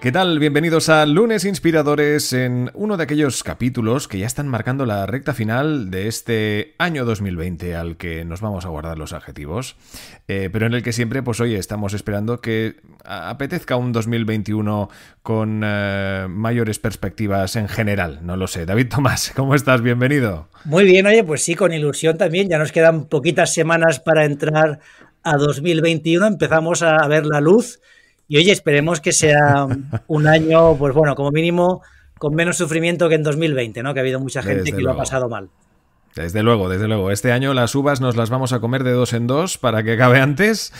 ¿Qué tal? Bienvenidos a Lunes Inspiradores en uno de aquellos capítulos que ya están marcando la recta final de este año 2020 al que nos vamos a guardar los adjetivos, eh, pero en el que siempre, pues hoy estamos esperando que apetezca un 2021 con eh, mayores perspectivas en general, no lo sé. David Tomás, ¿cómo estás? Bienvenido. Muy bien, oye, pues sí, con ilusión también, ya nos quedan poquitas semanas para entrar a 2021, empezamos a ver la luz y oye, esperemos que sea un año, pues bueno, como mínimo, con menos sufrimiento que en 2020, ¿no? Que ha habido mucha gente que lo ha pasado mal. Desde luego, desde luego. Este año las uvas nos las vamos a comer de dos en dos para que acabe antes.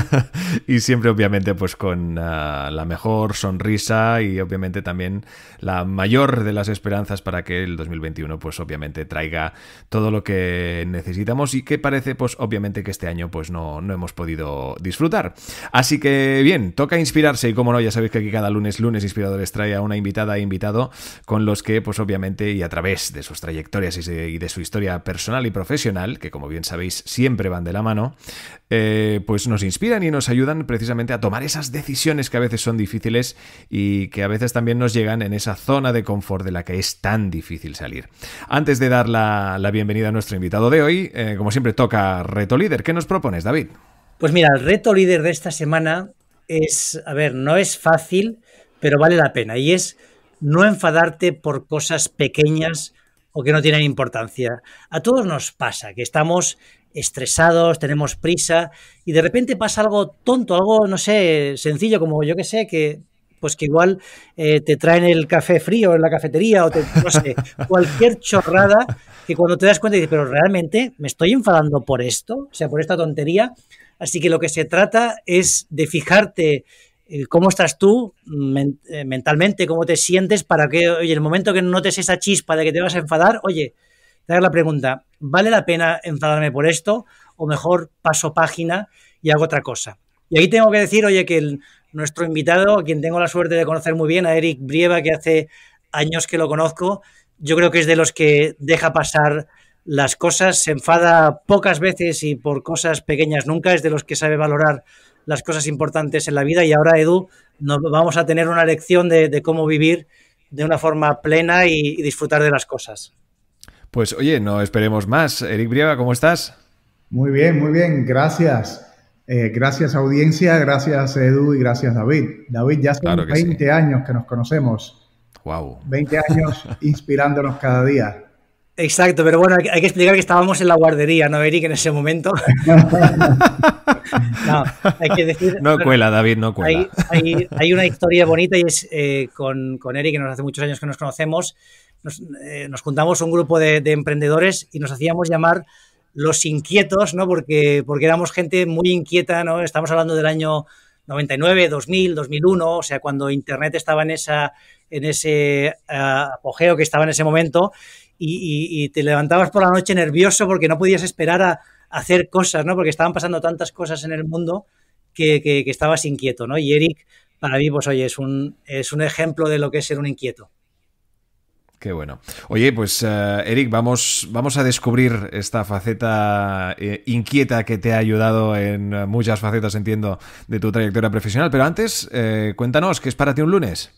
y siempre, obviamente, pues con ah, la mejor sonrisa y obviamente también la mayor de las esperanzas para que el 2021, pues obviamente, traiga todo lo que necesitamos y que parece, pues obviamente, que este año pues no, no hemos podido disfrutar. Así que bien, toca inspirarse y como no, ya sabéis que aquí cada lunes, lunes inspiradores trae a una invitada e invitado con los que, pues obviamente, y a través de sus trayectorias y de su historia personal y profesional, que como bien sabéis siempre van de la mano, eh, pues nos inspiran y nos ayudan precisamente a tomar esas decisiones que a veces son difíciles y que a veces también nos llegan en esa zona de confort de la que es tan difícil salir. Antes de dar la, bienvenida a nuestro invitado de hoy, eh, como siempre toca Reto Líder. ¿Qué nos propones, David? Pues mira, el reto líder de esta semana es, a ver, no es fácil, pero vale la pena. Y es no enfadarte por cosas pequeñas o que no tienen importancia. A todos nos pasa que estamos estresados, tenemos prisa y de repente pasa algo tonto, algo, no sé, sencillo, como yo que sé, que pues que igual eh, te traen el café frío en la cafetería o te, cualquier chorrada que cuando te das cuenta dices, pero realmente me estoy enfadando por esto, o sea, por esta tontería. Así que lo que se trata es de fijarte eh, ¿Cómo estás tú eh, mentalmente? ¿Cómo te sientes para que, oye, el momento que notes esa chispa de que te vas a enfadar, oye, te hago la pregunta, ¿vale la pena enfadarme por esto? O mejor paso página y hago otra cosa. Y ahí tengo que decir, oye, que nuestro invitado, a quien tengo la suerte de conocer muy bien, a Eric Brieva, que hace años que lo conozco, yo creo que es de los que deja pasar las cosas, se enfada pocas veces y por cosas pequeñas nunca, es de los que sabe valorar las cosas importantes en la vida y ahora, Edu, nos vamos a tener una lección de, cómo vivir de una forma plena y, disfrutar de las cosas. Pues oye, no esperemos más. Eric Briega, ¿cómo estás? Muy bien, muy bien, gracias. Eh, gracias audiencia, gracias Edu y gracias David. David, ya son 20 años que nos conocemos. Wow. 20 años inspirándonos cada día. Exacto, pero bueno, hay que explicar que estábamos en la guardería, ¿no, Eric? En ese momento. no, hay que decir. No cuela, David, no cuela. Hay, una historia bonita y es eh, con, con, Eric, que nos hace muchos años que nos conocemos. Nos, eh, juntamos un grupo de, emprendedores y nos hacíamos llamar los inquietos, ¿no? Porque, porque éramos gente muy inquieta, ¿no? Estamos hablando del año 99, 2000, 2001, o sea, cuando Internet estaba en, esa, en ese ah, apogeo que estaba en ese momento y, te levantabas por la noche nervioso porque no podías esperar a, hacer cosas, ¿no? Porque estaban pasando tantas cosas en el mundo que, que, estabas inquieto, ¿no? Y Eric, para mí, pues oye, es un, es un ejemplo de lo que es ser un inquieto. Qué bueno. Oye, pues eh, Eric, vamos, vamos a descubrir esta faceta eh, inquieta que te ha ayudado en muchas facetas, entiendo, de tu trayectoria profesional. Pero antes, eh, cuéntanos, ¿qué es para ti un lunes?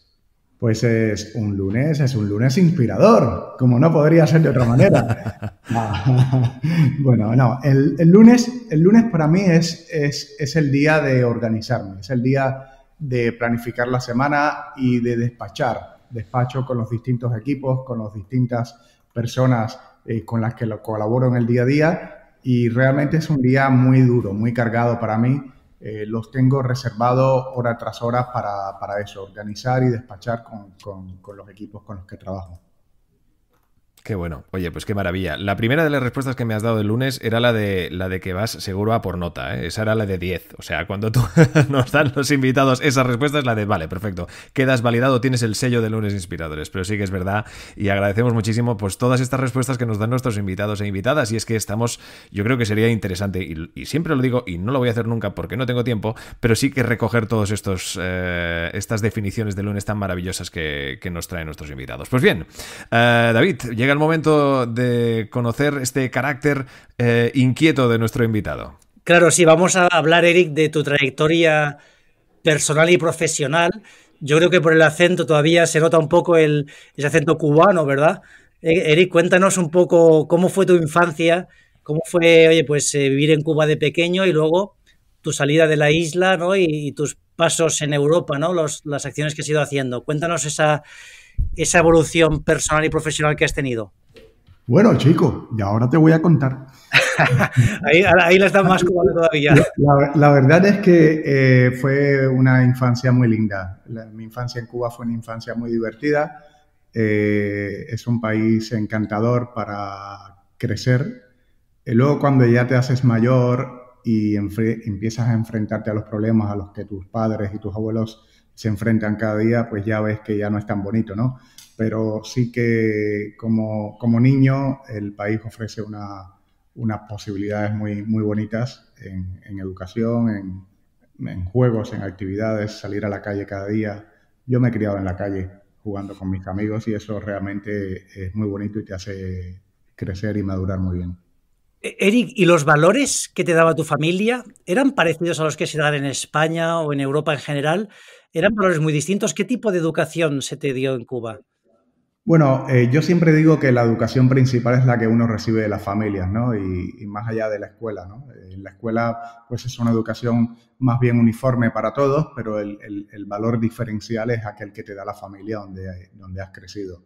pues es un lunes, es un lunes inspirador, como no podría ser de otra manera. Ah, bueno, no, el, lunes, el lunes para mí es, es, el día de organizarme, es el día de planificar la semana y de despachar, despacho con los distintos equipos, con las distintas personas eh, con las que colaboro en el día a día y realmente es un día muy duro, muy cargado para mí eh, los tengo reservados hora tras hora para, para, eso, organizar y despachar con los equipos con los que trabajo. Qué bueno. Oye, pues qué maravilla. La primera de las respuestas que me has dado el lunes era la de la de que vas seguro a por nota, ¿eh? Esa era la de 10. O sea, cuando tú nos dan los invitados esa respuesta es la de, vale, perfecto. Quedas validado, tienes el sello de lunes inspiradores. Pero sí que es verdad y agradecemos muchísimo pues todas estas respuestas que nos dan nuestros invitados e invitadas y es que estamos, yo creo que sería interesante y, siempre lo digo y no lo voy a hacer nunca porque no tengo tiempo, pero sí que recoger todos estos eh, estas definiciones de lunes tan maravillosas que, nos traen nuestros invitados. Pues bien, eh, David, llega el momento de conocer este carácter eh, inquieto de nuestro invitado. Claro, sí, vamos a hablar, Eric, de tu trayectoria personal y profesional. Yo creo que por el acento todavía se nota un poco el, ese acento cubano, ¿verdad? E, Eric, cuéntanos un poco cómo fue tu infancia, cómo fue, oye, pues eh, vivir en Cuba de pequeño y luego tu salida de la isla, ¿no? Y, tus pasos en Europa, ¿no? las acciones que has ido haciendo. Cuéntanos esa, esa evolución personal y profesional que has tenido? Bueno, chico, y ahora te voy a contar. ahí, la más cómoda todavía. La, verdad es que eh, fue una infancia muy linda. mi infancia en Cuba fue una infancia muy divertida. Eh, es un país encantador para crecer. y eh, luego, cuando ya te haces mayor y empiezas a enfrentarte a los problemas a los que tus padres y tus abuelos se enfrentan cada día, pues ya ves que ya no es tan bonito, ¿no? Pero sí que como, como niño el país ofrece una, unas posibilidades muy, muy bonitas en, educación, en, en, juegos, en actividades, salir a la calle cada día. Yo me he criado en la calle jugando con mis amigos y eso realmente es muy bonito y te hace crecer y madurar muy bien. E-, Eric, ¿y los valores que te daba tu familia eran parecidos a los que se dan en España o en Europa en general? ¿Eran valores muy distintos? ¿Qué tipo de educación se te dio en Cuba? Bueno, eh, yo siempre digo que la educación principal es la que uno recibe de las familias, ¿no? Y, más allá de la escuela, ¿no? En eh, la escuela, pues es una educación más bien uniforme para todos, pero el, valor diferencial es aquel que te da la familia donde, donde has crecido.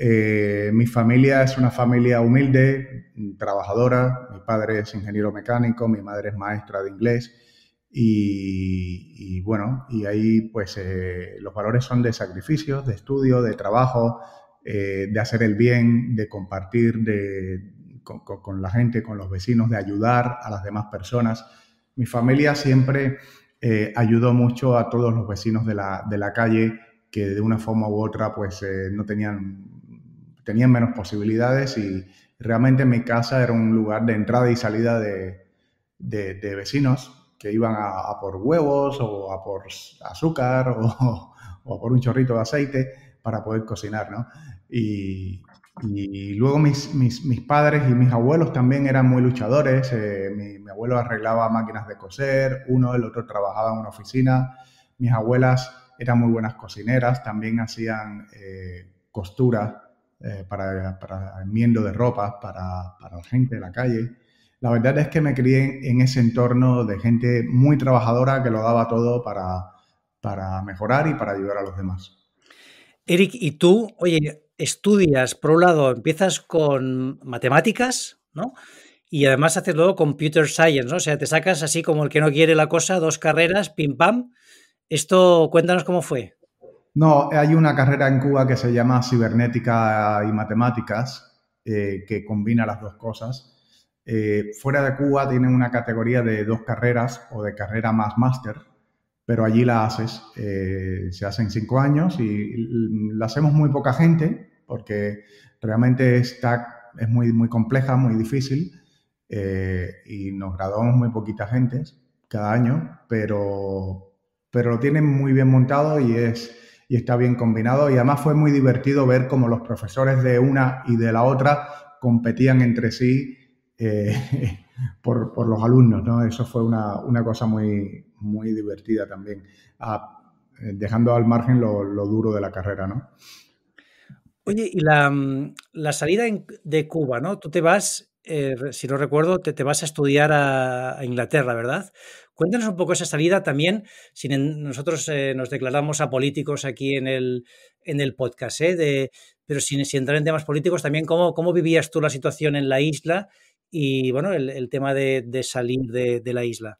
Eh, mi familia es una familia humilde, trabajadora. Mi padre es ingeniero mecánico, mi madre es maestra de inglés. Y, bueno, y ahí pues eh, los valores son de sacrificios, de estudio, de trabajo, eh, de hacer el bien, de compartir de, con, la gente, con los vecinos, de ayudar a las demás personas. Mi familia siempre ayudó mucho a todos los vecinos de la, calle que de una forma u otra pues no tenían tenían menos posibilidades y realmente mi casa era un lugar de entrada y salida de, vecinos que iban a, por huevos o a por azúcar o, a por un chorrito de aceite para poder cocinar, ¿no? Y, luego mis, mis, padres y mis abuelos también eran muy luchadores. Eh, mi, abuelo arreglaba máquinas de coser, uno, el otro trabajaba en una oficina. Mis abuelas eran muy buenas cocineras, también hacían eh, costura eh, para, para enmiendo de ropa, para, para, gente de la calle. La verdad es que me crié en ese entorno de gente muy trabajadora que lo daba todo para, para mejorar y para ayudar a los demás. Eric, ¿y tú, oye, estudias, por un lado, empiezas con matemáticas, ¿no? Y además haces luego computer science, ¿no? O sea, te sacas así como el que no quiere la cosa, dos carreras, pim pam. Esto, cuéntanos cómo fue. No, hay una carrera en Cuba que se llama Cibernética y Matemáticas, eh, que combina las dos cosas. Eh, fuera de Cuba tienen una categoría de dos carreras o de carrera más máster, pero allí la haces, eh, se hacen cinco años y la hacemos muy poca gente porque realmente está, es muy, muy compleja, muy difícil y nos graduamos muy poquita gente cada año, pero, pero lo tienen muy bien montado y es y está bien combinado. Y además fue muy divertido ver cómo los profesores de una y de la otra competían entre sí eh, por, los alumnos, ¿no? Eso fue una, cosa muy, muy divertida también, ah, eh, dejando al margen lo, duro de la carrera, ¿no? Oye, y la, mm, la salida de Cuba, ¿no? Tú te vas eh, si no recuerdo, te, vas a estudiar a, Inglaterra, ¿verdad? Cuéntanos un poco esa salida también, si nosotros eh, nos declaramos apolíticos aquí en el, podcast, ¿eh? pero sin, entrar en temas políticos, también cómo, vivías tú la situación en la isla y bueno, el, tema de, salir de, la isla.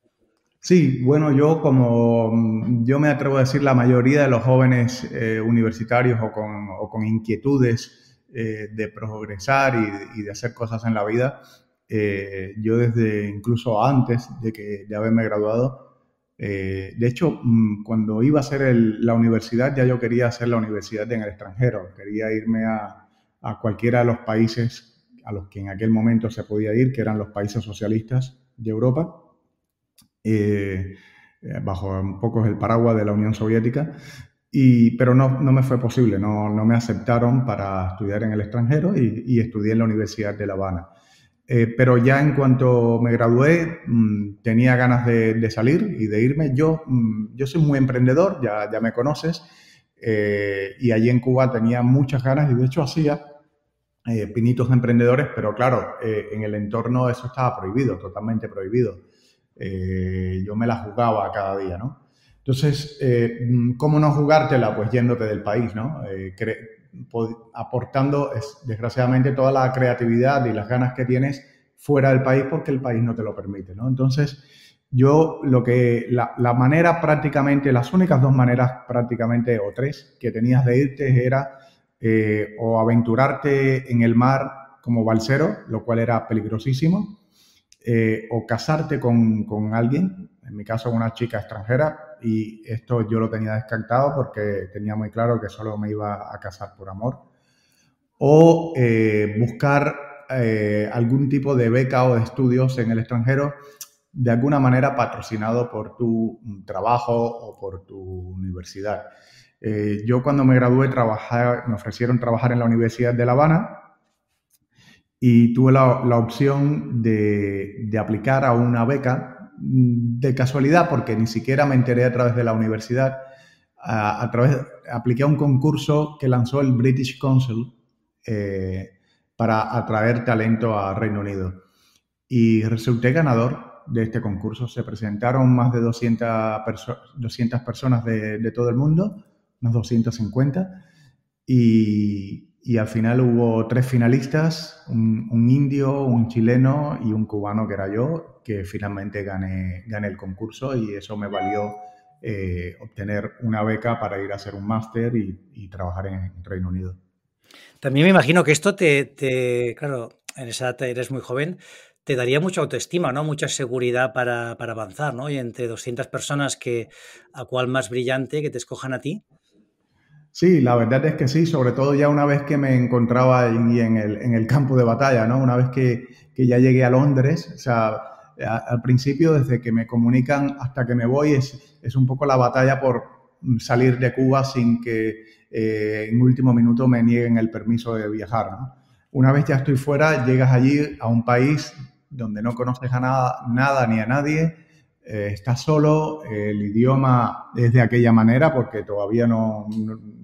Sí, bueno, yo como mm, yo me atrevo a decir la mayoría de los jóvenes universitarios o con, o con inquietudes eh, de progresar y, de hacer cosas en la vida. Eh, yo desde incluso antes de que de haberme graduado, eh, de hecho, mm, cuando iba a hacer la universidad, ya yo quería hacer la universidad en el extranjero, quería irme a, cualquiera de los países a los que en aquel momento se podía ir, que eran los países socialistas de Europa, bajo un poco el paraguas de la Unión Soviética pero no, no me fue posible, no, no, me aceptaron para estudiar en el extranjero y, estudié en la Universidad de La Habana. Eh, pero ya en cuanto me gradué, mm, tenía ganas de, salir y de irme. Yo, mm, yo soy muy emprendedor, ya, ya me conoces, eh, y allí en Cuba tenía muchas ganas y de hecho hacía eh, pinitos de emprendedores, pero claro, en el entorno eso estaba prohibido, totalmente prohibido. yo me la jugaba cada día, ¿no? Entonces, eh, ¿cómo no jugártela? Pues yéndote del país, ¿no? Eh, aportando, desgraciadamente, toda la creatividad y las ganas que tienes fuera del país porque el país no te lo permite, ¿no? Entonces, yo lo que, la, manera prácticamente, las únicas dos maneras prácticamente o tres que tenías de irte era eh, o aventurarte en el mar como balsero, lo cual era peligrosísimo, o casarte con, con alguien en mi caso una chica extranjera, y esto yo lo tenía descartado porque tenía muy claro que solo me iba a casar por amor, o eh, buscar eh, algún tipo de beca o de estudios en el extranjero de alguna manera patrocinado por tu trabajo o por tu universidad. Eh, yo cuando me gradué me ofrecieron trabajar en la Universidad de La Habana y tuve la, opción de aplicar a una beca Mm, de casualidad, porque ni siquiera me enteré a través de la universidad, a, través, apliqué a un concurso que lanzó el British Council eh, para atraer talento a Reino Unido. Y resulté ganador de este concurso. Se presentaron más de 200, 200 personas de, de todo el mundo, unos 250, y y al final hubo tres finalistas, un, indio, un chileno y un cubano que era yo, que finalmente gané, el concurso y eso me valió eh, obtener una beca para ir a hacer un máster y, trabajar en Reino Unido. También me imagino que esto te, claro, en esa edad eres muy joven, te daría mucha autoestima, ¿no? Mucha seguridad para, para, avanzar, ¿no? Y entre 200 personas que a cuál más brillante que te escojan a ti, Sí, la verdad es que sí, sobre todo ya una vez que me encontraba en el, campo de batalla, ¿no? Una vez que, ya llegué a Londres, o sea, al principio, desde que me comunican hasta que me voy, es, un poco la batalla por salir de Cuba sin que eh, en último minuto me nieguen el permiso de viajar, Una vez ya estoy fuera, llegas allí a un país donde no conoces a nada, nada ni a nadie, eh, está estás solo, el idioma es de aquella manera porque todavía no,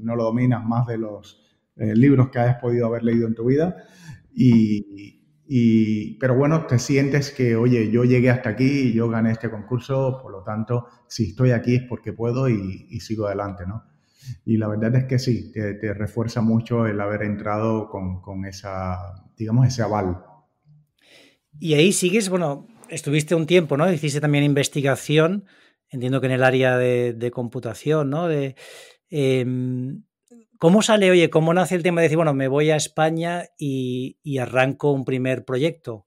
lo dominas más de los eh, libros que has podido haber leído en tu vida. Y, pero bueno, te sientes que, oye, yo llegué hasta aquí, y yo gané este concurso, por lo tanto, si estoy aquí es porque puedo y, sigo adelante, ¿no? Y la verdad es que sí, te, refuerza mucho el haber entrado con, con, esa, digamos, ese aval. Y ahí sigues, bueno, estuviste un tiempo, ¿no? Hiciste también investigación, entiendo que en el área de, computación, ¿no? De, em, ¿Cómo sale, oye, cómo nace el tema de decir, bueno, me voy a España y, arranco un primer proyecto?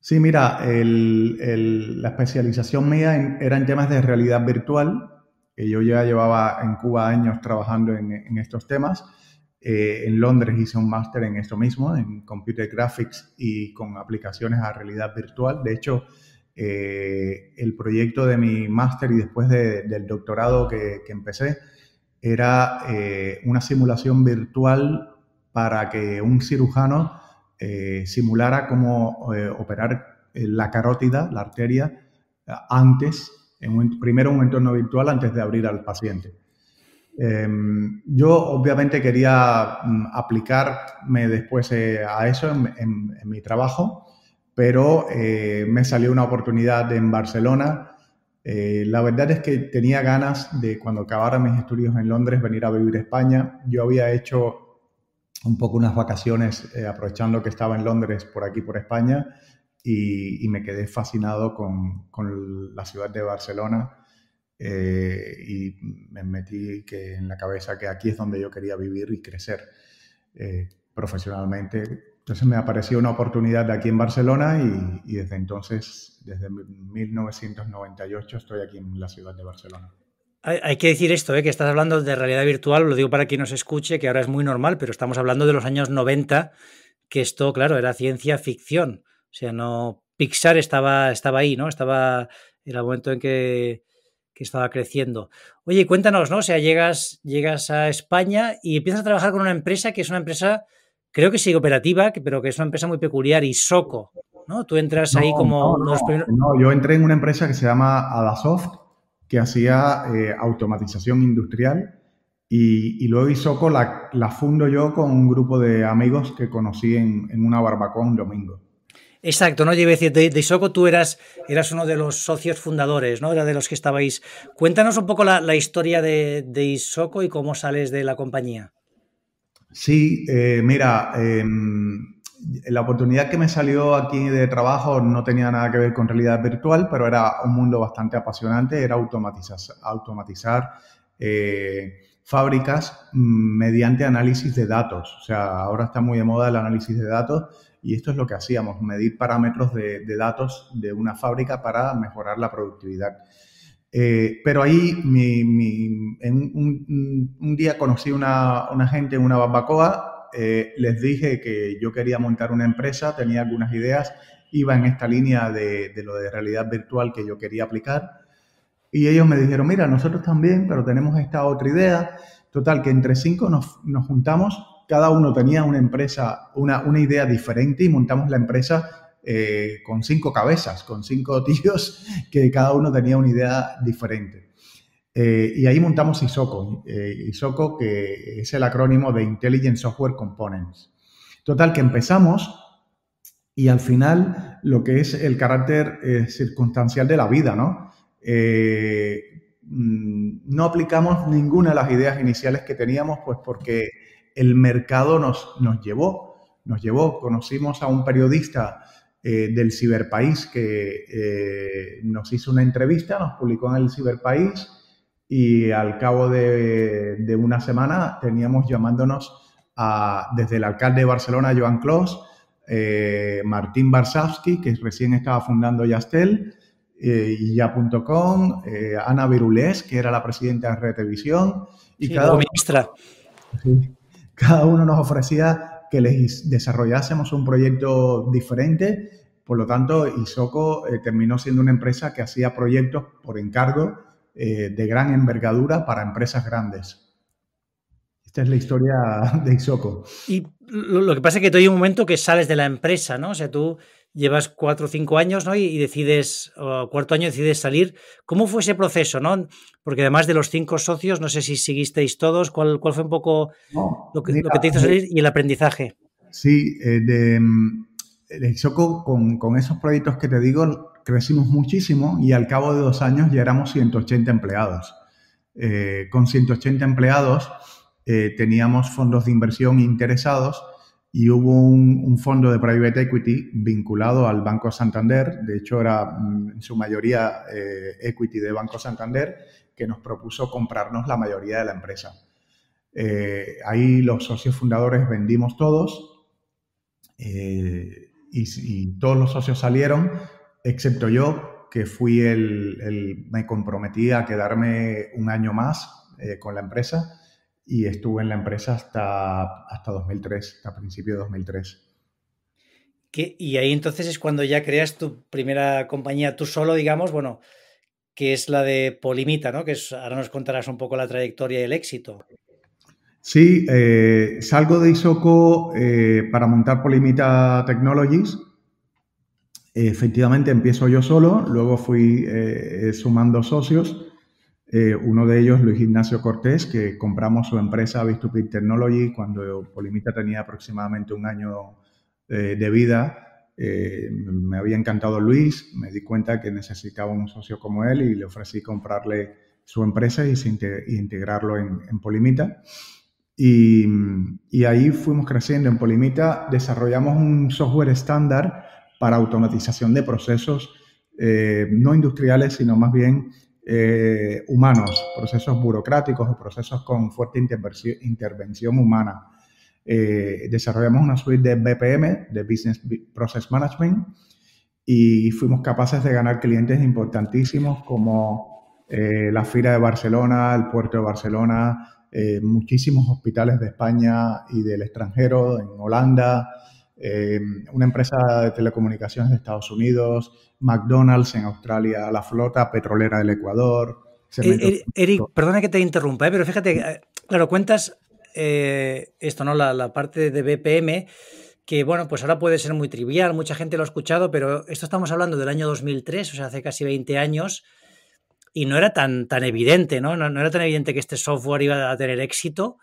Sí, mira, la especialización mía eran era en temas de realidad virtual. Que yo ya llevaba en Cuba años trabajando en, en estos temas. Eh, en Londres hice un máster en esto mismo, en Computer Graphics y con aplicaciones a realidad virtual. De hecho, eh, el proyecto de mi máster y después del doctorado que, empecé era eh, una simulación virtual para que un cirujano simulara cómo operar la carótida, la arteria, antes, primero en un entorno virtual antes de abrir al paciente. Em, yo obviamente quería mm, aplicarme después eh, a eso en, mi trabajo, pero eh, me salió una oportunidad en Barcelona. Eh, la verdad es que tenía ganas de cuando acabara mis estudios en Londres venir a vivir a España. Yo había hecho un poco unas vacaciones aprovechando que estaba en Londres por aquí, por España, y, me quedé fascinado con la ciudad de Barcelona eh, y me metí que en la cabeza que aquí es donde yo quería vivir y crecer eh, profesionalmente. Entonces me apareció una oportunidad de aquí en Barcelona y, desde entonces, desde 1998, estoy aquí en la ciudad de Barcelona. Hay, que decir esto, ¿eh? que estás hablando de realidad virtual, lo digo para quien nos escuche, que ahora es muy normal, pero estamos hablando de los años 90, que esto, claro, era ciencia ficción. O sea, no Pixar estaba, estaba ahí, ¿no? Estaba en el momento en que que estaba creciendo. Oye, cuéntanos, ¿no? O sea, llegas, llegas a España y empiezas a trabajar con una empresa que es una empresa, creo que sigue operativa, pero que es una empresa muy peculiar, y Soco, ¿no? Tú entras ahí como no, yo entré en una empresa que se llama Adasoft, que hacía eh, automatización industrial, y, luego Isoco la, la fundo yo con un grupo de amigos que conocí en, en una barbacoa un domingo. Exacto, ¿no? Yo de, Isoco tú eras, eras uno de los socios fundadores, ¿no? Era de los que estabais. Cuéntanos un poco la, historia de, Isoco y cómo sales de la compañía. Sí, eh, mira, em, la oportunidad que me salió aquí de trabajo no tenía nada que ver con realidad virtual, pero era un mundo bastante apasionante, era automatizar, eh, fábricas mm, mediante análisis de datos. O sea, ahora está muy de moda el análisis de datos y esto es lo que hacíamos, medir parámetros de, datos de una fábrica para mejorar la productividad. Eh, pero ahí en un, día conocí una, una gente en una barbacoa, eh, les dije que yo quería montar una empresa, tenía algunas ideas, iba en esta línea de, de lo de realidad virtual que yo quería aplicar. Y ellos me dijeron, mira, nosotros también, pero tenemos esta otra idea. Total, que entre cinco nos, nos juntamos cada uno tenía una empresa, una, una idea diferente y montamos la empresa eh, con cinco cabezas, con cinco tíos que cada uno tenía una idea diferente. Eh, y ahí montamos ISOCO, eh, ISOCO que es el acrónimo de Intelligent Software Components. Total, que empezamos y al final lo que es el carácter circunstancial de la vida, ¿no? Mm, no aplicamos ninguna de las ideas iniciales que teníamos, pues porque el mercado nos, nos llevó. Nos llevó, conocimos a un periodista eh, del Ciberpaís que eh, nos hizo una entrevista, nos publicó en el Ciberpaís y al cabo de, una semana teníamos llamándonos a, desde el alcalde de Barcelona, Joan Clos, eh, Martín Barsavsky, que recién estaba fundando Yastel, y ya.com, Ana Virulés, que era la presidenta de Retevisión, y cada ministra cada uno nos ofrecía que les desarrollásemos un proyecto diferente. Por lo tanto, Isoco eh, terminó siendo una empresa que hacía proyectos por encargo eh, de gran envergadura para empresas grandes. Esta es la historia de Isoco. Y lo, que pasa es que todo hay un momento que sales de la empresa, ¿no? O sea, tú llevas cuatro o cinco años, Y, decides, cuarto año decides salir. ¿Cómo fue ese proceso, no? Porque además de los cinco socios, no sé si seguisteis todos, ¿cuál, fue un poco lo, que, te hizo eh, salir y el aprendizaje? Sí, eh, de, mm, con, esos proyectos que te digo, crecimos muchísimo y al cabo de dos años ya éramos 180 empleados. Eh, con 180 empleados eh, teníamos fondos de inversión interesados y hubo un, fondo de private equity vinculado al Banco Santander, de hecho era mm, en su mayoría eh, equity de Banco Santander, que nos propuso comprarnos la mayoría de la empresa. Eh, ahí los socios fundadores vendimos todos eh, y, todos los socios salieron, excepto yo, que fui el me comprometí a quedarme un año más con la empresa y estuve en la empresa hasta, hasta 2003, hasta principios de 2003. Y ahí entonces es cuando ya creas tu primera compañía tú solo, digamos, bueno, que es la de Polimita, ¿no? Que ahora nos contarás un poco la trayectoria y el éxito. Sí, eh, salgo de Isoco eh, para montar Polimita Technologies. Efectivamente, empiezo yo solo, luego fui eh, sumando socios eh, uno de ellos, Luis Ignacio Cortés, que compramos su empresa Vistupit Technology cuando Polimita tenía aproximadamente un año eh, de vida. Eh, me había encantado Luis, me di cuenta que necesitaba un socio como él y le ofrecí comprarle su empresa y, integrarlo en, Polimita. Y, y, ahí fuimos creciendo. En Polimita desarrollamos un software estándar para automatización de procesos no industriales, sino más bien eh, humanos, procesos burocráticos o procesos con fuerte intervención humana. Eh, desarrollamos una suite de BPM, de Business Process Management, y fuimos capaces de ganar clientes importantísimos como eh, la Fira de Barcelona, el Puerto de Barcelona, muchísimos hospitales de España y del extranjero, en Holanda, Em, una empresa de telecomunicaciones de Estados Unidos, McDonald's en Australia, la flota petrolera del Ecuador. Eh, eh, Eric, perdona que te interrumpa, eh, pero fíjate, claro, cuentas esto, ¿no? La, parte de BPM que bueno, pues ahora puede ser muy trivial, mucha gente lo ha escuchado, pero esto estamos hablando del año 2003, o sea, hace casi 20 años, y no era tan, tan evidente, ¿no? No, era tan evidente que este software iba a tener éxito,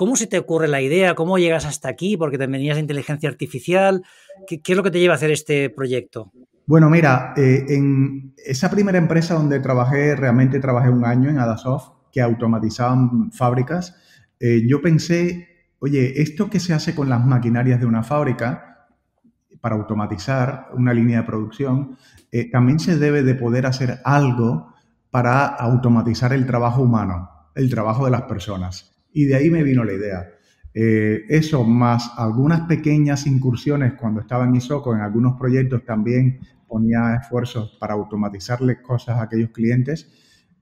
¿Cómo se te ocurre la idea? ¿Cómo llegas hasta aquí? Porque te venías inteligencia artificial. ¿Qué, es lo que te lleva a hacer este proyecto? Bueno, mira, eh, en esa primera empresa donde trabajé, realmente trabajé un año en Adasoft, que automatizaban fábricas, eh, yo pensé, oye, esto que se hace con las maquinarias de una fábrica para automatizar una línea de producción, eh, también se debe de poder hacer algo para automatizar el trabajo humano, el trabajo de las personas. Y de ahí me vino la idea. Eh, eso más algunas pequeñas incursiones cuando estaba en ISOCO, en algunos proyectos también ponía esfuerzos para automatizarle cosas a aquellos clientes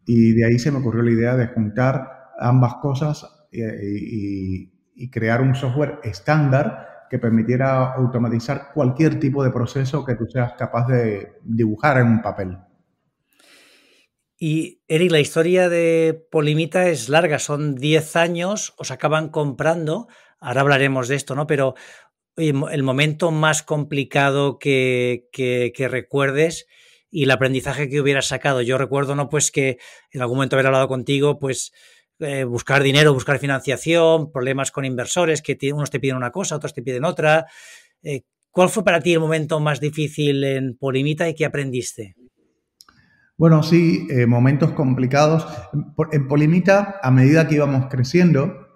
y de ahí se me ocurrió la idea de juntar ambas cosas eh, y crear un software estándar que permitiera automatizar cualquier tipo de proceso que tú seas capaz de dibujar en un papel. Y Eric, la historia de Polimita es larga, son 10 años, os acaban comprando, ahora hablaremos de esto, ¿no? Pero el momento más complicado que, recuerdes y el aprendizaje que hubieras sacado. Yo recuerdo, ¿no? Pues que en algún momento haber hablado contigo, pues eh, buscar dinero, buscar financiación, problemas con inversores, que unos te piden una cosa, otros te piden otra. Eh, ¿Cuál fue para ti el momento más difícil en Polimita y qué aprendiste? Bueno, sí, eh, momentos complicados. En Polimita, a medida que íbamos creciendo,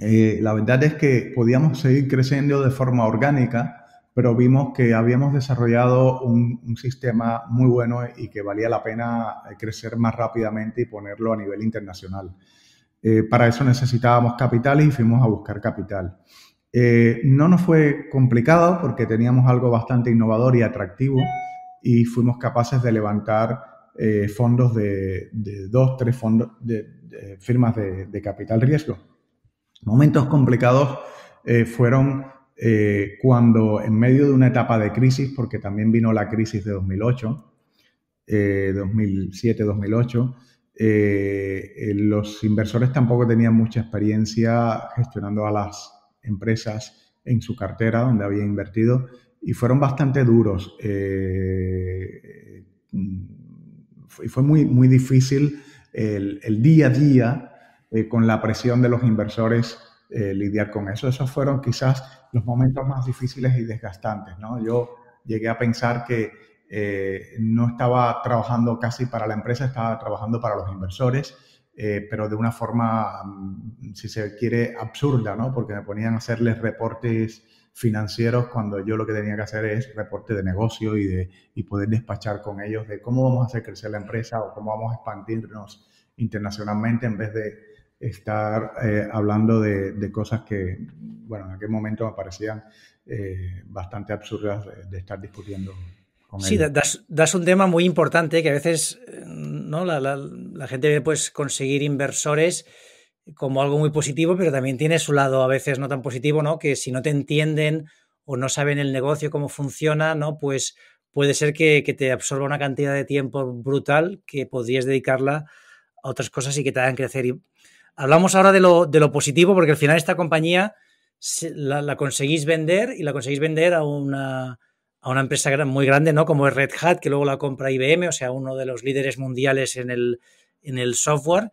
eh, la verdad es que podíamos seguir creciendo de forma orgánica, pero vimos que habíamos desarrollado un, sistema muy bueno y que valía la pena eh, crecer más rápidamente y ponerlo a nivel internacional. para eso necesitábamos capital y fuimos a buscar capital. no nos fue complicado porque teníamos algo bastante innovador y atractivo y fuimos capaces de levantar eh, fondos de, dos, tres fondos de, firmas de, capital riesgo. Momentos complicados eh, fueron eh, cuando en medio de una etapa de crisis, porque también vino la crisis de 2008, 2007-2008, los inversores tampoco tenían mucha experiencia gestionando a las empresas en su cartera donde había invertido y fueron bastante duros y fue muy, muy difícil el, día a día eh, con la presión de los inversores eh, lidiar con eso. Esos fueron quizás los momentos más difíciles y desgastantes, ¿no? Yo llegué a pensar que eh, no estaba trabajando casi para la empresa, estaba trabajando para los inversores, pero de una forma, mm, si se quiere, absurda, ¿no? Porque me ponían a hacerles reportes financieros cuando yo lo que tenía que hacer es reporte de negocio y, de, poder despachar con ellos de cómo vamos a hacer crecer la empresa o cómo vamos a expandirnos internacionalmente en vez de estar eh, hablando de, de, cosas que, bueno, en aquel momento me parecían eh, bastante absurdas de, estar discutiendo. Sí, das, un tema muy importante que a veces eh, ¿no? la, gente puede conseguir inversores como algo muy positivo, pero también tiene su lado a veces no tan positivo, ¿no? Que si no te entienden o no saben el negocio, cómo funciona, ¿no? Pues puede ser que, te absorba una cantidad de tiempo brutal que podrías dedicarla a otras cosas y que te hagan crecer. hablamos ahora de lo, de lo positivo, porque al final esta compañía la, conseguís vender y la conseguís vender a una, a una empresa muy grande, ¿no? Como es Red Hat, que luego la compra IBM, o sea, uno de los líderes mundiales en el, en el software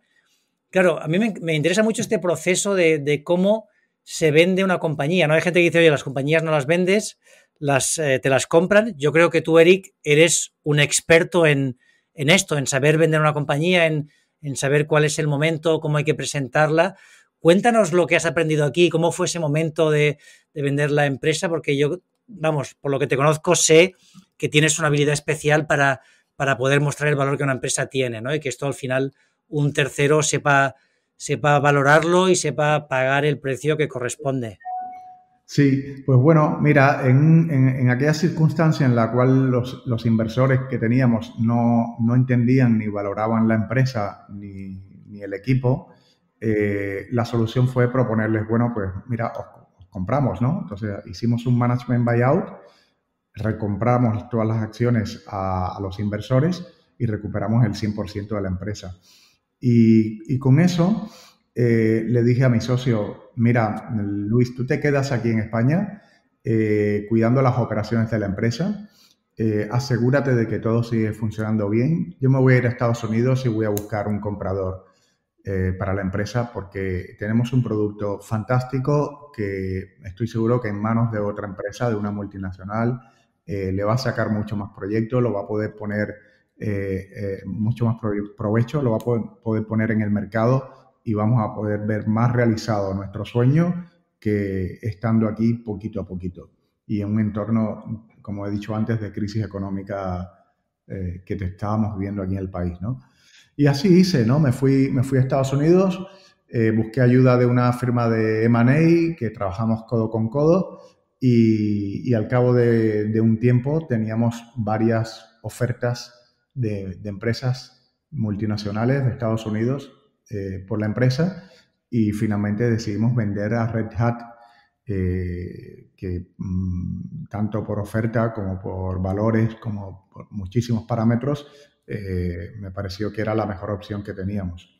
Claro, a mí me, interesa mucho este proceso de, cómo se vende una compañía. No hay gente que dice, oye, las compañías no las vendes, eh, te las compran. Yo creo que tú, Eric, eres un experto en, esto, en saber vender una compañía, en, saber cuál es el momento, cómo hay que presentarla. Cuéntanos lo que has aprendido aquí, cómo fue ese momento de, vender la empresa, porque yo, vamos, por lo que te conozco, sé que tienes una habilidad especial para, para poder mostrar el valor que una empresa tiene, ¿no? Y que esto al final un tercero sepa, sepa valorarlo y sepa pagar el precio que corresponde. Sí, pues bueno, mira, en, aquella circunstancia en la cual los, inversores que teníamos no, entendían ni valoraban la empresa ni, el equipo, eh, la solución fue proponerles, bueno, pues mira, os, compramos, ¿no? Entonces hicimos un management buyout, recompramos todas las acciones a los inversores y recuperamos el 100% de la empresa. Y, con eso eh, le dije a mi socio, mira, Luis, tú te quedas aquí en España eh, cuidando las operaciones de la empresa, eh, asegúrate de que todo sigue funcionando bien, yo me voy a ir a Estados Unidos y voy a buscar un comprador. para la empresa porque tenemos un producto fantástico que estoy seguro que en manos de otra empresa, de una multinacional, le va a sacar mucho más proyectos, lo va a poder poner eh, eh, mucho más provecho, lo va a poder, poner en el mercado y vamos a poder ver más realizado nuestro sueño que estando aquí poquito a poquito y en un entorno, como he dicho antes, de crisis económica eh, que te estábamos viendo aquí en el país, ¿no? Y así hice, ¿no? Me fui, me fui a Estados Unidos, busqué ayuda de una firma de M&A que trabajamos codo con codo y, al cabo de, de, un tiempo teníamos varias ofertas de, empresas multinacionales de Estados Unidos eh, por la empresa y finalmente decidimos vender a Red Hat, eh, que mm, tanto por oferta como por valores, como por muchísimos parámetros, eh, me pareció que era la mejor opción que teníamos.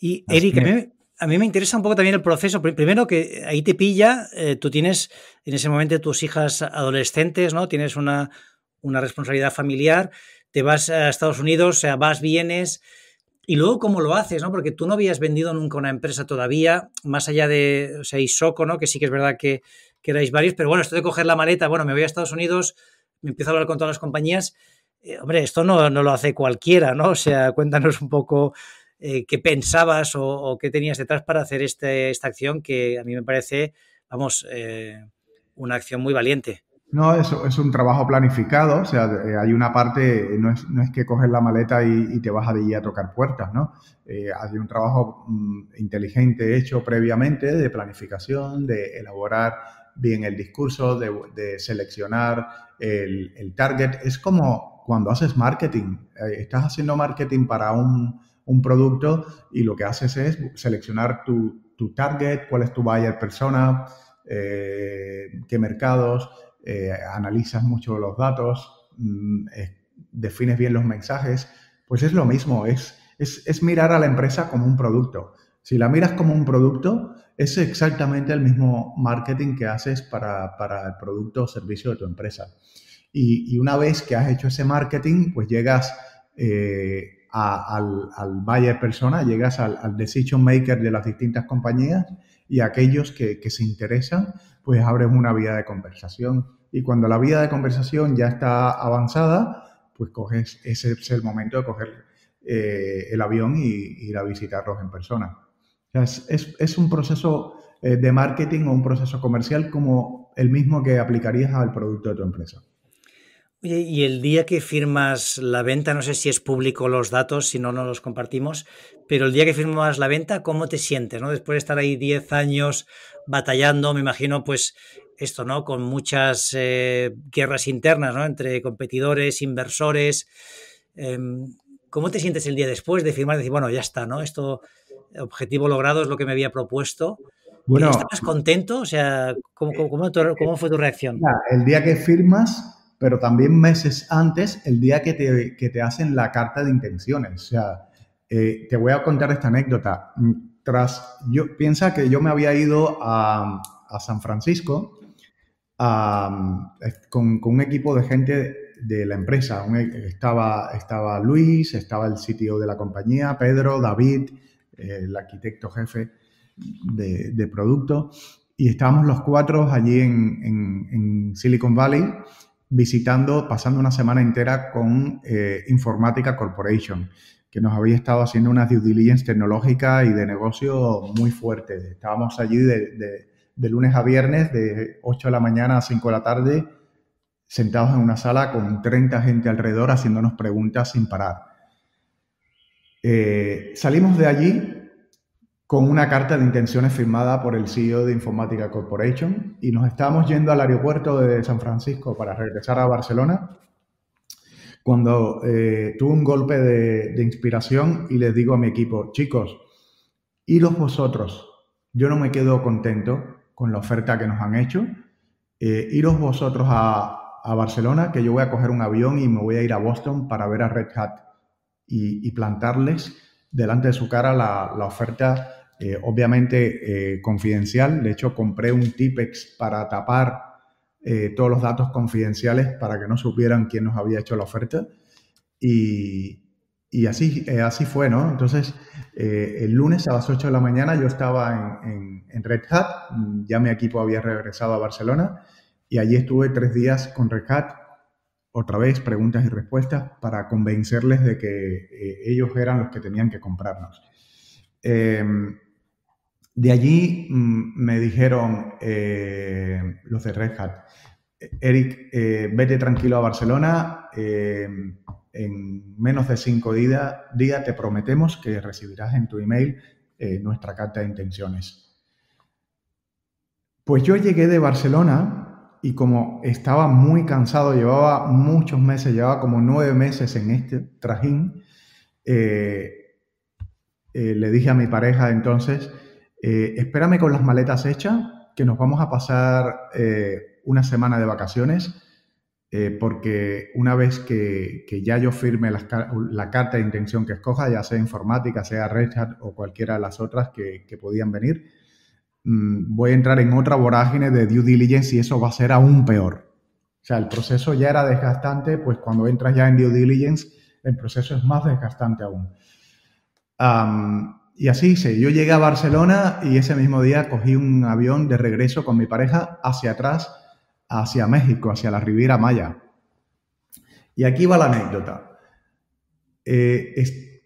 Y Eric, a mí me interesa un poco también el proceso. Primero que ahí te pilla, tú tienes en ese momento tus hijas adolescentes, ¿no? Tienes una, una responsabilidad familiar te vas a Estados Unidos, o sea, vas, bienes Y luego, ¿cómo lo haces? ¿no? Porque tú no habías vendido nunca una empresa todavía, más allá de, o sea, ¿no? que sí que es verdad que, que erais varios, pero bueno, esto de coger la maleta, bueno, me voy a Estados Unidos, me empiezo a hablar con todas las compañías. Eh, hombre, esto no, lo hace cualquiera, ¿no? O sea, cuéntanos un poco eh, qué pensabas o, qué tenías detrás para hacer este, esta acción que a mí me parece, vamos, eh, una acción muy valiente. No, eso es un trabajo planificado, o sea, eh, hay una parte, eh, no es, no es que coges la maleta y, te vas de allí a tocar puertas, ¿no? Eh, hay un trabajo mm, inteligente hecho previamente de planificación, de elaborar bien el discurso, de, seleccionar el, target. Es como cuando haces marketing, estás haciendo marketing para un, producto y lo que haces es seleccionar tu, tu target, cuál es tu buyer persona, qué mercados eh, analizas mucho los datos, mm, defines bien los mensajes, pues es lo mismo, es, mirar a la empresa como un producto. Si la miras como un producto, es exactamente el mismo marketing que haces para, el producto o servicio de tu empresa. Y, una vez que has hecho ese marketing, pues llegas eh, al, buyer persona, llegas al, decision maker de las distintas compañías y aquellos que, que se interesan, pues abres una vía de conversación y cuando la vida de conversación ya está avanzada, pues coges, ese es el momento de coger eh, el avión y, ir a visitarlos en persona. es, un proceso eh, de marketing o un proceso comercial como el mismo que aplicarías al producto de tu empresa. Oye, y el día que firmas la venta, no sé si es público los datos, si no, no los compartimos, pero el día que firmas la venta, ¿cómo te sientes? ¿no? Después de estar ahí 10 años batallando, me imagino, pues esto, ¿no? Con muchas eh, guerras internas, ¿no? Entre competidores, inversores. Em, ¿Cómo te sientes el día después de firmar? decir, bueno, ya está, ¿no? Esto, objetivo logrado es lo que me había propuesto. Bueno, ¿Estabas contento? O sea, ¿cómo, cómo, fue tu reacción? El día que firmas, pero también meses antes, el día que te, hacen la carta de intenciones. O sea, eh, te voy a contar esta anécdota. Mm, tras, yo piensa que yo me había ido a, a San Francisco eh, con, un equipo de gente de la empresa. E, estaba, estaba Luis, estaba el CTO de la compañía, Pedro, David, el arquitecto jefe de, de producto, y estábamos los cuatro allí en, en, Silicon Valley visitando, pasando una semana entera con eh, Informática Corporation, que nos había estado haciendo una due diligence tecnológica y de negocio muy fuerte. Estábamos allí de de lunes a viernes, de 8 de la mañana a 5 de la tarde, sentados en una sala con 30 gente alrededor haciéndonos preguntas sin parar. Eh, salimos de allí con una carta de intenciones firmada por el CEO de Informática Corporation y nos estábamos yendo al aeropuerto de San Francisco para regresar a Barcelona cuando eh, tuve un golpe de, de inspiración y les digo a mi equipo, chicos, y los vosotros, yo no me quedo contento con la oferta que nos han hecho. Eh, iros vosotros a, Barcelona, que yo voy a coger un avión y me voy a ir a Boston para ver a Red Hat y, plantarles delante de su cara la, oferta, eh, obviamente eh, confidencial. De hecho, compré un Tipex para tapar todos los datos confidenciales para que no supieran quién nos había hecho la oferta. Y, y así, eh, así fue, ¿no? Entonces, eh, el lunes a las 8 de la mañana yo estaba en, Red Hat, mm, ya mi equipo había regresado a Barcelona y allí estuve tres días con Red Hat, otra vez preguntas y respuestas para convencerles de que eh, ellos eran los que tenían que comprarnos. Em, de allí mm, me dijeron los de Red Hat, e-, Eric, vete tranquilo a Barcelona em, en menos de cinco días te prometemos que recibirás en tu email eh, nuestra carta de intenciones. Pues yo llegué de Barcelona y como estaba muy cansado, llevaba muchos meses, llevaba como nueve meses en este trajín, eh, eh, le dije a mi pareja entonces, espérame con las maletas hechas, que nos vamos a pasar una semana de vacaciones eh, porque una vez que, ya yo firme la, carta de intención que escoja, ya sea informática, sea Red o cualquiera de las otras que, podían venir, mm, voy a entrar en otra vorágine de due diligence y eso va a ser aún peor. O sea, el proceso ya era desgastante, pues cuando entras ya en due diligence, el proceso es más desgastante aún. y así hice. Yo llegué a Barcelona y ese mismo día cogí un avión de regreso con mi pareja hacia atrás hacia México, hacia la Riviera Maya. Y aquí va la anécdota. Eh,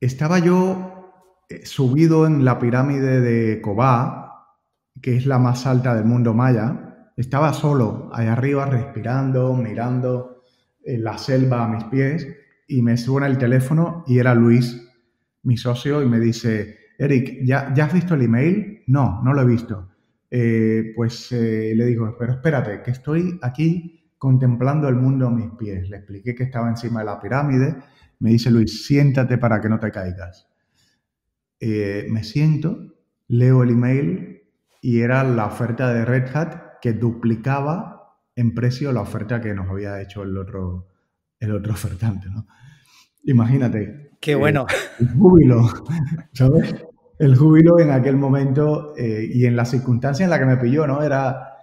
estaba yo eh, subido en la pirámide de Cobá, que es la más alta del mundo maya. Estaba solo, allá arriba, respirando, mirando eh, la selva a mis pies, y me suena el teléfono y era Luis, mi socio, y me dice, Eric, ¿ya, ¿ya has visto el email? No, no lo he visto. Eh, pues eh, le digo, pero espérate, que estoy aquí contemplando el mundo a mis pies. Le expliqué que estaba encima de la pirámide. Me dice Luis, siéntate para que no te caigas. Eh, me siento, leo el email y era la oferta de Red Hat que duplicaba en precio la oferta que nos había hecho el otro, el otro ofertante, Imagínate. Qué bueno. El júbilo, ¿sabes? el júbilo en aquel momento eh, y en la circunstancia en la que me pilló, ¿no? Era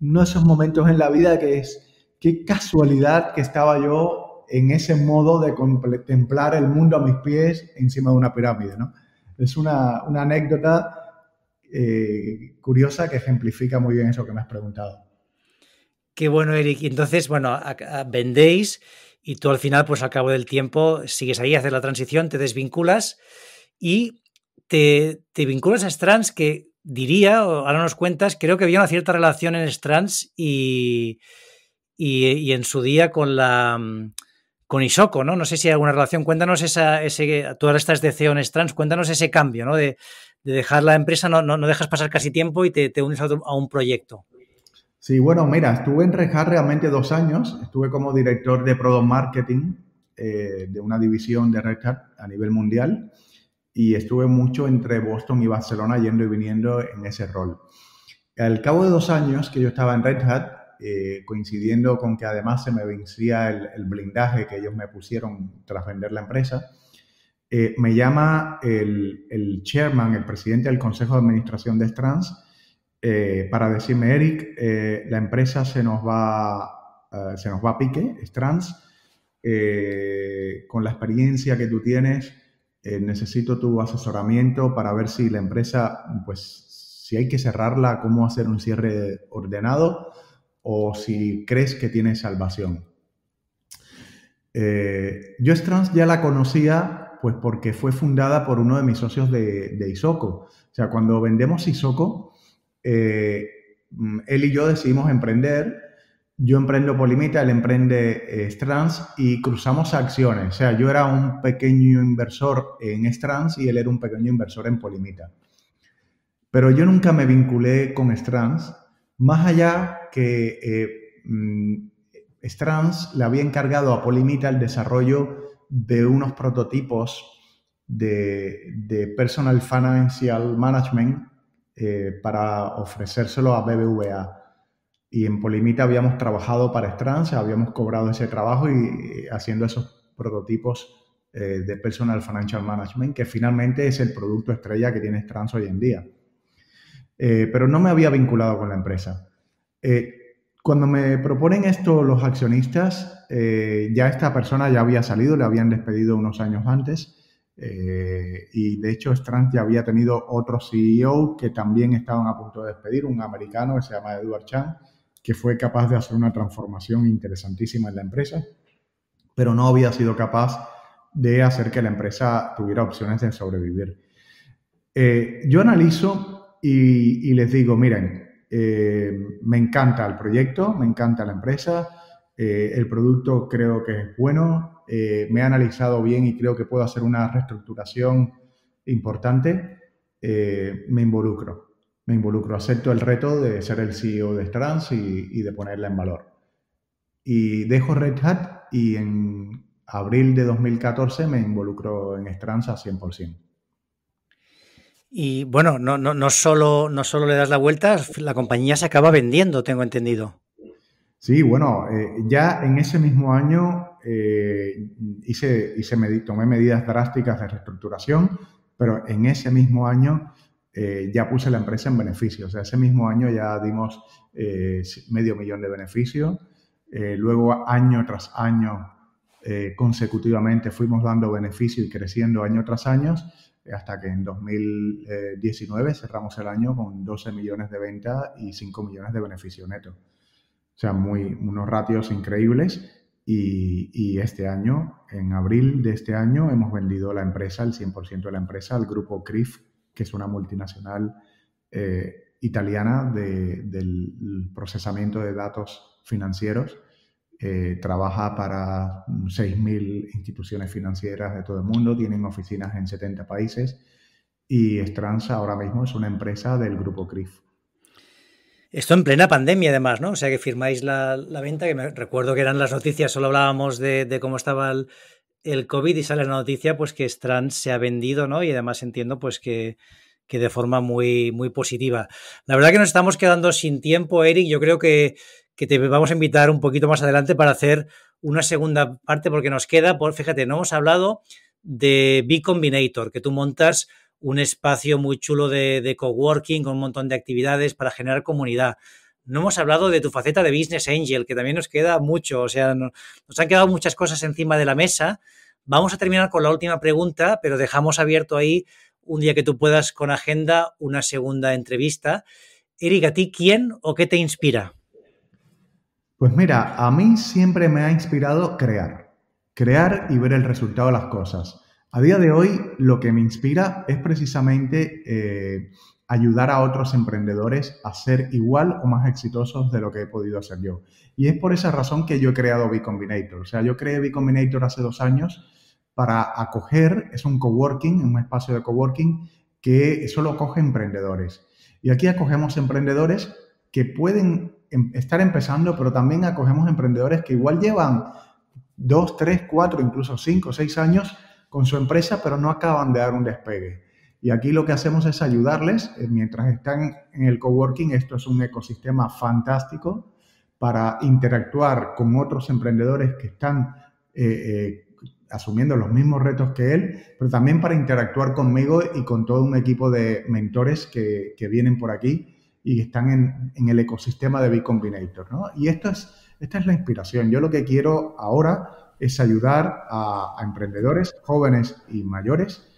uno de esos momentos en la vida que es, qué casualidad que estaba yo en ese modo de contemplar el mundo a mis pies encima de una pirámide, ¿no? Es una, anécdota eh, curiosa que ejemplifica muy bien eso que me has preguntado. Qué bueno, Eric. Entonces, bueno, vendéis y tú al final, pues al cabo del tiempo, sigues ahí, haces la transición, te desvinculas y te, vinculas a Strands que diría, ahora nos cuentas, creo que había una cierta relación en Strands y, en su día con la mm, con Isoko, ¿no? No sé si hay alguna relación. Cuéntanos esa, ese, tú ahora estás de CEO en Strands, cuéntanos ese cambio, ¿no? De, dejar la empresa, no, dejas pasar casi tiempo y te, unes a, un proyecto. Sí, bueno, mira, estuve en Rejar realmente dos años. Estuve como director de Product Marketing eh, de una división de Red Hat a nivel mundial y estuve mucho entre Boston y Barcelona yendo y viniendo en ese rol. Al cabo de dos años que yo estaba en Red Hat, eh, coincidiendo con que además se me vencía el, blindaje que ellos me pusieron tras vender la empresa, eh, me llama el, el, chairman, el presidente del Consejo de Administración de Strans eh, para decirme, Eric, la empresa se nos va, se nos va a pique, Trans, con la experiencia que tú tienes, eh, necesito tu asesoramiento para ver si la empresa, pues si hay que cerrarla, cómo hacer un cierre ordenado o si crees que tiene salvación. Eh, yo Strans ya la conocía pues porque fue fundada por uno de mis socios de, de Isoco. O sea, cuando vendemos Isoco, eh, mm, él y yo decidimos emprender yo emprendo Polimita, él emprende eh, Strands y cruzamos acciones. O sea, yo era un pequeño inversor en Strands y él era un pequeño inversor en Polimita. Pero yo nunca me vinculé con Strands, más allá que eh, mm, Strands le había encargado a Polimita el desarrollo de unos prototipos de, Personal Financial Management eh, para ofrecérselo a BBVA. Y en Polimita habíamos trabajado para Strands, habíamos cobrado ese trabajo y eh, haciendo esos prototipos eh, de Personal Financial Management, que finalmente es el producto estrella que tiene Strands hoy en día. Eh, pero no me había vinculado con la empresa. cuando me proponen esto los accionistas, ya esta persona ya había salido, le habían despedido unos años antes. y de hecho, Strands ya había tenido otro CEO que también estaban a punto de despedir, un americano que se llama Edward Chan que fue capaz de hacer una transformación interesantísima en la empresa, pero no había sido capaz de hacer que la empresa tuviera opciones de sobrevivir. Eh, yo analizo y, les digo, miren, eh, me encanta el proyecto, me encanta la empresa, eh, el producto creo que es bueno, me ha analizado bien y creo que puedo hacer una reestructuración importante, me involucro me involucro, acepto el reto de ser el CEO de Strans y, de ponerla en valor. Y dejo Red Hat y en abril de 2014 me involucro en Strans a 100%. Y bueno, no, no, no, solo, no solo le das la vuelta, la compañía se acaba vendiendo, tengo entendido. Sí, bueno, eh, ya en ese mismo año eh, hice, hice tomé medidas drásticas de reestructuración, pero en ese mismo año eh, ya puse la empresa en beneficio. O sea, ese mismo año ya dimos eh, medio millón de beneficio. Eh, luego, año tras año, consecutivamente fuimos dando beneficio y creciendo año tras año, hasta que en 2019 cerramos el año con 12 millones de ventas y 5 millones de beneficio neto. O sea, muy, unos ratios increíbles. Y, y este año, en abril de este año, hemos vendido la empresa, el 100% de la empresa, al grupo CRIF, que es una multinacional eh, italiana del procesamiento de datos financieros. Eh, trabaja para 6.000 instituciones financieras de todo el mundo, tienen oficinas en 70 países y Strans ahora mismo es una empresa del grupo CRIF. Esto en plena pandemia, además, ¿no? O sea, que firmáis la, venta, que me, recuerdo que eran las noticias, solo hablábamos de cómo estaba el, el COVID y sale la noticia pues que Strand se ha vendido, ¿no? Y además entiendo pues que, que de forma muy, muy positiva. La verdad que nos estamos quedando sin tiempo, Eric. Yo creo que, que te vamos a invitar un poquito más adelante para hacer una segunda parte porque nos queda, por, fíjate, no hemos hablado de B Combinator, que tú montas un espacio muy chulo de, de coworking con un montón de actividades para generar comunidad. No hemos hablado de tu faceta de Business Angel, que también nos queda mucho, o sea, nos han quedado muchas cosas encima de la mesa. Vamos a terminar con la última pregunta, pero dejamos abierto ahí un día que tú puedas con agenda una segunda entrevista. Erika, ¿a ti quién o qué te inspira? Pues mira, a mí siempre me ha inspirado crear, crear y ver el resultado de las cosas. A día de hoy lo que me inspira es precisamente eh, ayudar a otros emprendedores a ser igual o más exitosos de lo que he podido hacer yo. Y es por esa razón que yo he creado B Combinator. O sea, yo creé B Combinator hace dos años para acoger, es un coworking, un espacio de coworking que solo acoge emprendedores. Y aquí acogemos emprendedores que pueden em, estar empezando, pero también acogemos emprendedores que igual llevan dos, tres, cuatro, incluso cinco, seis años con su empresa, pero no acaban de dar un despegue. Y aquí lo que hacemos es ayudarles eh, mientras están en el coworking. Esto es un ecosistema fantástico para interactuar con otros emprendedores que están eh, eh, asumiendo los mismos retos que él, pero también para interactuar conmigo y con todo un equipo de mentores que, vienen por aquí y están en, el ecosistema de Big Combinator. Y esto es, esta es la inspiración. Yo lo que quiero ahora es ayudar a emprendedores jóvenes y mayores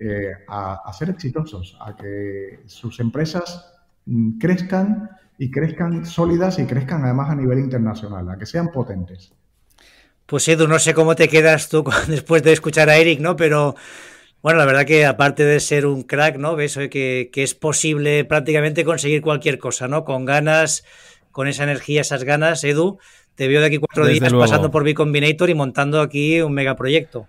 eh, a, ser exitosos, a que sus empresas mm, crezcan y crezcan sólidas y crezcan además a nivel internacional, a que sean potentes. Pues Edu, no sé cómo te quedas tú después de escuchar a Eric, ¿no? Pero bueno, la verdad que aparte de ser un crack, ¿no? Ves que, que es posible prácticamente conseguir cualquier cosa, ¿no? Con ganas, con esa energía, esas ganas, Edu, te veo de aquí cuatro días pasando por B Combinator y montando aquí un megaproyecto.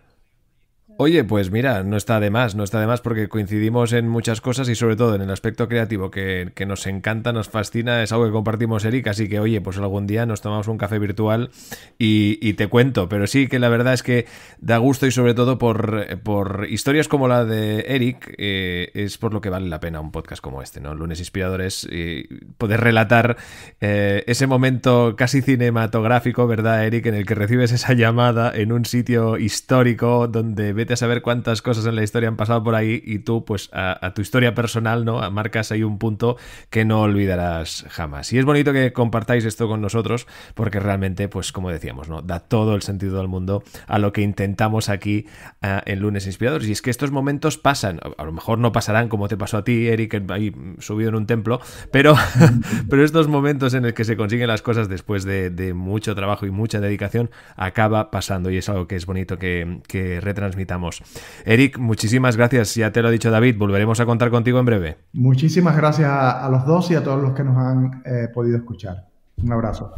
Oye, pues mira, no está de más, no está de más porque coincidimos en muchas cosas y sobre todo en el aspecto creativo que, nos encanta, nos fascina, es algo que compartimos Eric, así que oye, pues algún día nos tomamos un café virtual y, te cuento, pero sí que la verdad es que da gusto y sobre todo por, por historias como la de Eric eh, es por lo que vale la pena un podcast como este, ¿no? Lunes Inspiradores, eh, poder relatar eh, ese momento casi cinematográfico, ¿verdad, Eric? En el que recibes esa llamada en un sitio histórico donde a saber cuántas cosas en la historia han pasado por ahí y tú, pues a, tu historia personal, ¿no? Marcas ahí un punto que no olvidarás jamás. Y es bonito que compartáis esto con nosotros porque realmente, pues como decíamos, ¿no? Da todo el sentido del mundo a lo que intentamos aquí ah, en Lunes Inspiradores. Y es que estos momentos pasan, a lo mejor no pasarán como te pasó a ti, Eric, ahí subido en un templo, pero, pero estos momentos en los que se consiguen las cosas después de, mucho trabajo y mucha dedicación acaba pasando y es algo que es bonito que retransmitamos Eric, muchísimas gracias. Ya te lo ha dicho David, volveremos a contar contigo en breve. Muchísimas gracias a los dos y a todos los que nos han eh, podido escuchar. Un abrazo.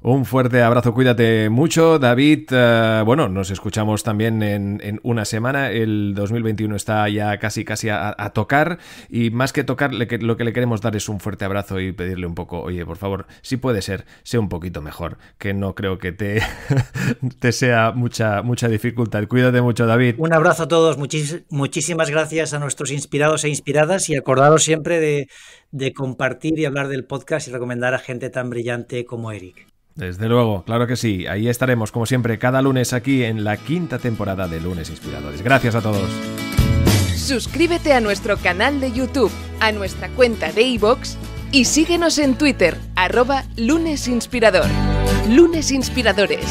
Un fuerte abrazo, cuídate mucho, David. Eh, bueno, nos escuchamos también en, una semana. El 2021 está ya casi, casi a, tocar. Y más que tocar, lo que le queremos dar es un fuerte abrazo y pedirle un poco, oye, por favor, si puede ser, sea un poquito mejor, que no creo que te, sea mucha, mucha dificultad. Cuídate mucho, David. Un abrazo a todos, muchísimas gracias a nuestros inspirados e inspiradas y acordaros siempre de compartir y hablar del podcast y recomendar a gente tan brillante como Eric. Desde luego, claro que sí. Ahí estaremos, como siempre, cada lunes aquí en la quinta temporada de Lunes Inspiradores. Gracias a todos. Suscríbete a nuestro canal de YouTube, a nuestra cuenta de iVoox y síguenos en Twitter, arroba lunesinspirador. Lunes Inspiradores.